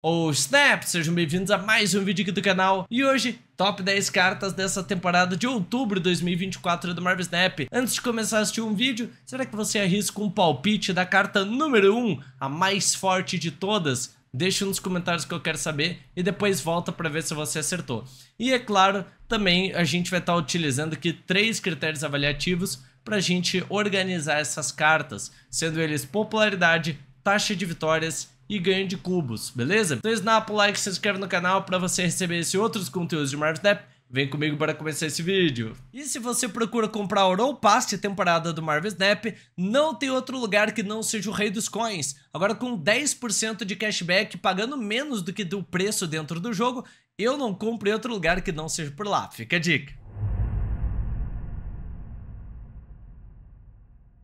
ou oh, Snap, sejam bem-vindos a mais um vídeo aqui do canal E hoje, top 10 cartas dessa temporada de outubro de 2024 do Marvel Snap Antes de começar a assistir um vídeo, será que você arrisca um palpite da carta número 1, a mais forte de todas? Deixa nos comentários que eu quero saber e depois volta para ver se você acertou E é claro, também a gente vai estar tá utilizando aqui três critérios avaliativos para a gente organizar essas cartas, sendo eles popularidade, taxa de vitórias e ganho de cubos, beleza? Então snap o like, se inscreve no canal para você receber esses outros conteúdos de Marvel Snap. Vem comigo para começar esse vídeo. E se você procura comprar Ouro ou paste temporada do Marvel Snap, não tem outro lugar que não seja o Rei dos Coins. Agora com 10% de cashback, pagando menos do que do preço dentro do jogo, eu não compro em outro lugar que não seja por lá. Fica a dica.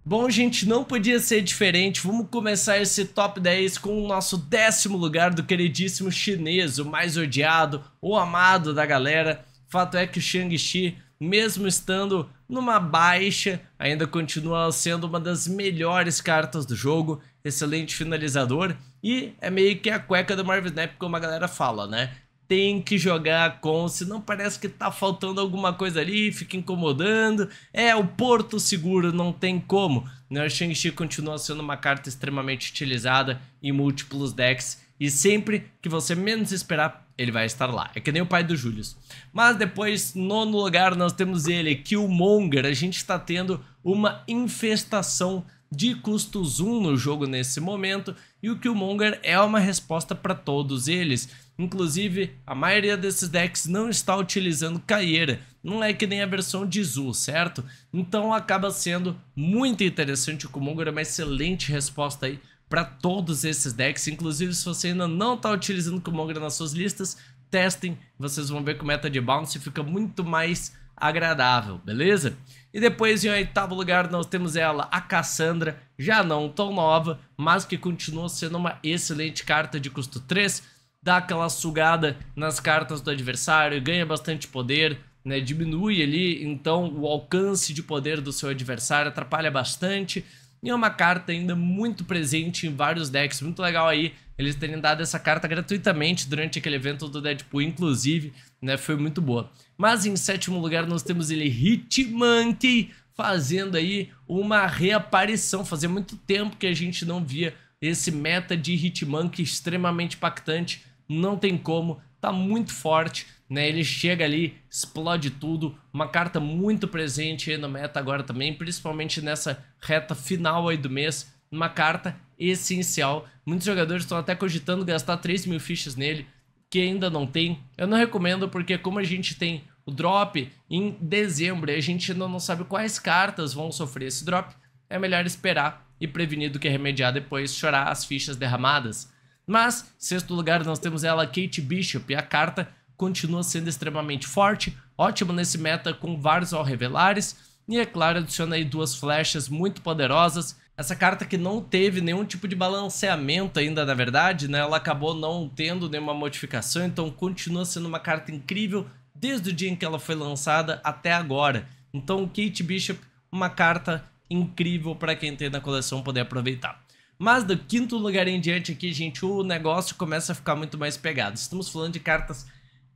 Bom, gente, não podia ser diferente. Vamos começar esse top 10 com o nosso décimo lugar do queridíssimo chinês, o mais odiado, o amado da galera. Fato é que o Shang-Chi, mesmo estando numa baixa, ainda continua sendo uma das melhores cartas do jogo, excelente finalizador e é meio que a cueca do Marvel Snap, como a galera fala, né? tem que jogar com, senão parece que tá faltando alguma coisa ali, fica incomodando. É o porto seguro, não tem como. Né? O Shang-Chi continua sendo uma carta extremamente utilizada em múltiplos decks e sempre que você menos esperar, ele vai estar lá. É que nem o pai do Julius. Mas depois, nono lugar, nós temos ele, Killmonger. A gente está tendo uma infestação de custos 1 no jogo nesse momento, e o Killmonger é uma resposta para todos eles. Inclusive, a maioria desses decks não está utilizando Caieira, não é que nem a versão de Zul, certo? Então acaba sendo muito interessante o Kumonga é uma excelente resposta aí para todos esses decks. Inclusive, se você ainda não está utilizando Kumonga nas suas listas, testem, vocês vão ver que o meta de bounce fica muito mais agradável, beleza? E depois, em oitavo lugar, nós temos ela, a Cassandra, já não tão nova, mas que continua sendo uma excelente carta de custo 3, dá aquela sugada nas cartas do adversário, ganha bastante poder, né, diminui ali então o alcance de poder do seu adversário, atrapalha bastante. E é uma carta ainda muito presente em vários decks, muito legal aí eles terem dado essa carta gratuitamente durante aquele evento do Deadpool, inclusive, né, foi muito boa. Mas em sétimo lugar nós temos ele Hitmonkey fazendo aí uma reaparição, fazia muito tempo que a gente não via esse meta de Hitmonkey extremamente impactante não tem como, tá muito forte, né? Ele chega ali, explode tudo, uma carta muito presente aí no meta agora também, principalmente nessa reta final aí do mês, uma carta essencial. Muitos jogadores estão até cogitando gastar 3 mil fichas nele, que ainda não tem. Eu não recomendo porque como a gente tem o drop em dezembro e a gente ainda não sabe quais cartas vão sofrer esse drop, é melhor esperar e prevenir do que remediar depois chorar as fichas derramadas. Mas, sexto lugar, nós temos ela, Kate Bishop, e a carta continua sendo extremamente forte, ótimo nesse meta com vários ao revelares, e é claro, adiciona aí duas flechas muito poderosas. Essa carta que não teve nenhum tipo de balanceamento ainda, na verdade, né? Ela acabou não tendo nenhuma modificação, então continua sendo uma carta incrível desde o dia em que ela foi lançada até agora. Então, Kate Bishop, uma carta incrível para quem tem na coleção poder aproveitar. Mas do quinto lugar em diante aqui, gente, o negócio começa a ficar muito mais pegado. Estamos falando de cartas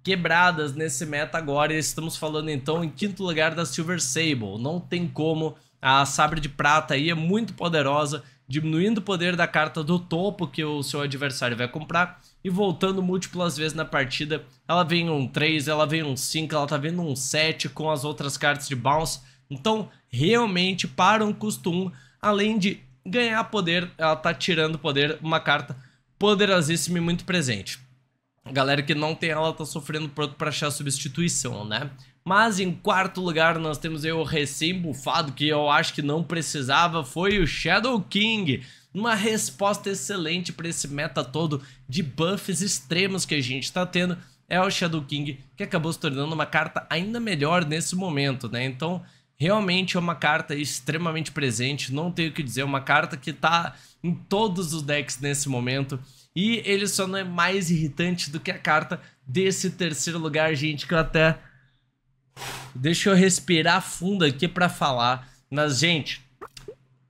quebradas nesse meta agora e estamos falando então em quinto lugar da Silver Sable. Não tem como, a Sabre de Prata aí é muito poderosa, diminuindo o poder da carta do topo que o seu adversário vai comprar e voltando múltiplas vezes na partida. Ela vem um 3, ela vem um 5, ela tá vendo um 7 com as outras cartas de bounce. Então, realmente, para um custo 1, além de ganhar poder, ela tá tirando poder, uma carta poderosíssima e muito presente. galera que não tem ela tá sofrendo pronto para achar substituição, né? Mas em quarto lugar nós temos aí o recém-bufado, que eu acho que não precisava, foi o Shadow King. Uma resposta excelente para esse meta todo de buffs extremos que a gente está tendo é o Shadow King, que acabou se tornando uma carta ainda melhor nesse momento, né? Então realmente é uma carta extremamente presente, não tenho o que dizer, é uma carta que tá em todos os decks nesse momento. E ele só não é mais irritante do que a carta desse terceiro lugar, gente, que eu até... Deixa eu respirar fundo aqui para falar. Mas, gente,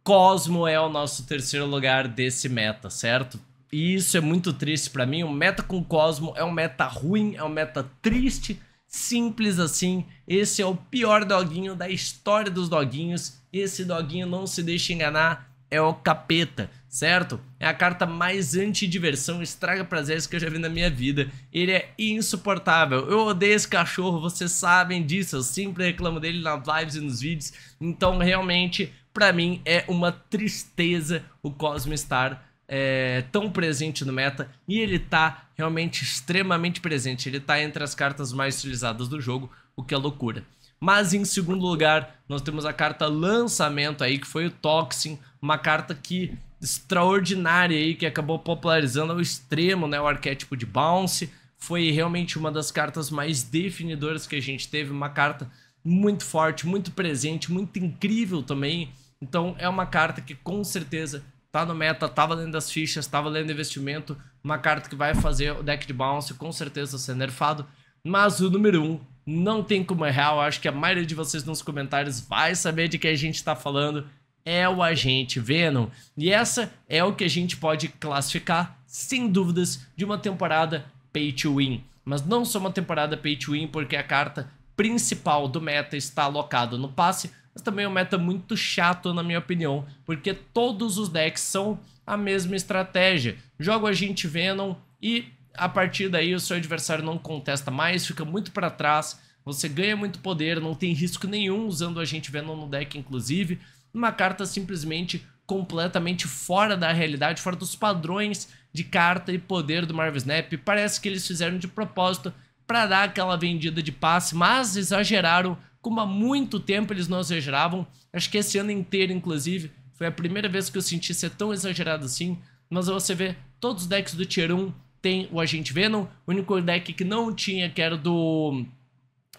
Cosmo é o nosso terceiro lugar desse meta, certo? E isso é muito triste para mim. o meta com Cosmo é um meta ruim, é um meta triste, Simples assim, esse é o pior doguinho da história dos doguinhos. Esse doguinho não se deixa enganar, é o capeta, certo? É a carta mais anti-diversão, estraga prazeres que eu já vi na minha vida. Ele é insuportável. Eu odeio esse cachorro, vocês sabem disso. Eu sempre reclamo dele nas lives e nos vídeos. Então, realmente, para mim é uma tristeza o Cosmo Star é, tão presente no meta e ele tá realmente extremamente presente. Ele tá entre as cartas mais utilizadas do jogo, o que é loucura. Mas em segundo lugar, nós temos a carta lançamento aí, que foi o Toxin, uma carta que extraordinária aí, que acabou popularizando ao extremo, né, o arquétipo de Bounce. Foi realmente uma das cartas mais definidoras que a gente teve, uma carta muito forte, muito presente, muito incrível também. Então é uma carta que com certeza tá no meta, tá valendo as fichas, tá valendo investimento, uma carta que vai fazer o deck de bounce com certeza ser nerfado, mas o número 1 um não tem como errar, eu acho que a maioria de vocês nos comentários vai saber de que a gente tá falando, é o agente Venom. E essa é o que a gente pode classificar, sem dúvidas, de uma temporada pay to win. Mas não só uma temporada pay to win, porque a carta principal do meta está alocada no passe, mas também é um meta muito chato, na minha opinião, porque todos os decks são a mesma estratégia. Joga a gente Venom e a partir daí o seu adversário não contesta mais, fica muito para trás, você ganha muito poder, não tem risco nenhum usando a gente Venom no deck, inclusive. Uma carta simplesmente completamente fora da realidade, fora dos padrões de carta e poder do Marvel Snap. Parece que eles fizeram de propósito para dar aquela vendida de passe, mas exageraram como há muito tempo eles não exageravam. Acho que esse ano inteiro, inclusive, foi a primeira vez que eu senti ser tão exagerado assim. Mas você vê, todos os decks do Tier 1 tem o Agente Venom. O único deck que não tinha, que era do.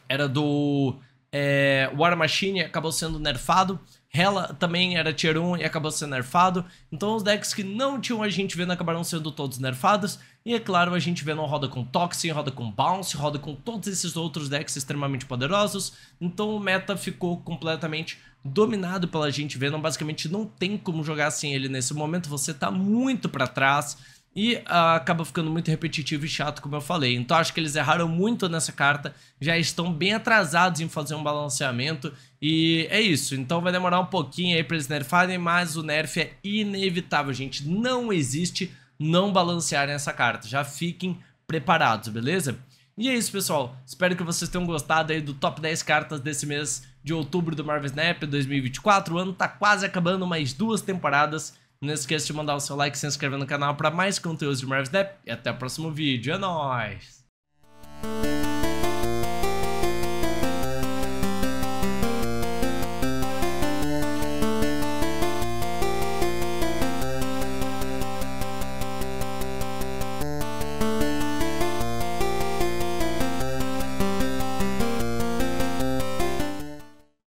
Era do. É, War Machine, acabou sendo nerfado. Hela também era tier 1 e acabou sendo nerfado. Então os decks que não tinham a gente vendo acabaram sendo todos nerfados. E é claro, a gente vendo roda com Toxin, roda com Bounce, roda com todos esses outros decks extremamente poderosos. Então o meta ficou completamente dominado pela gente vendo. Basicamente não tem como jogar sem ele nesse momento, você tá muito para trás e uh, acaba ficando muito repetitivo e chato, como eu falei. Então acho que eles erraram muito nessa carta, já estão bem atrasados em fazer um balanceamento e é isso. Então vai demorar um pouquinho aí para eles nerfarem, mas o nerf é inevitável, gente. Não existe não balancearem essa carta, já fiquem preparados, beleza? E é isso, pessoal. Espero que vocês tenham gostado aí do top 10 cartas desse mês de outubro do Marvel Snap 2024. O ano tá quase acabando, mais duas temporadas. Não esqueça de mandar o seu like e se inscrever no canal para mais conteúdos de Marvels Snap. E até o próximo vídeo. É nóis!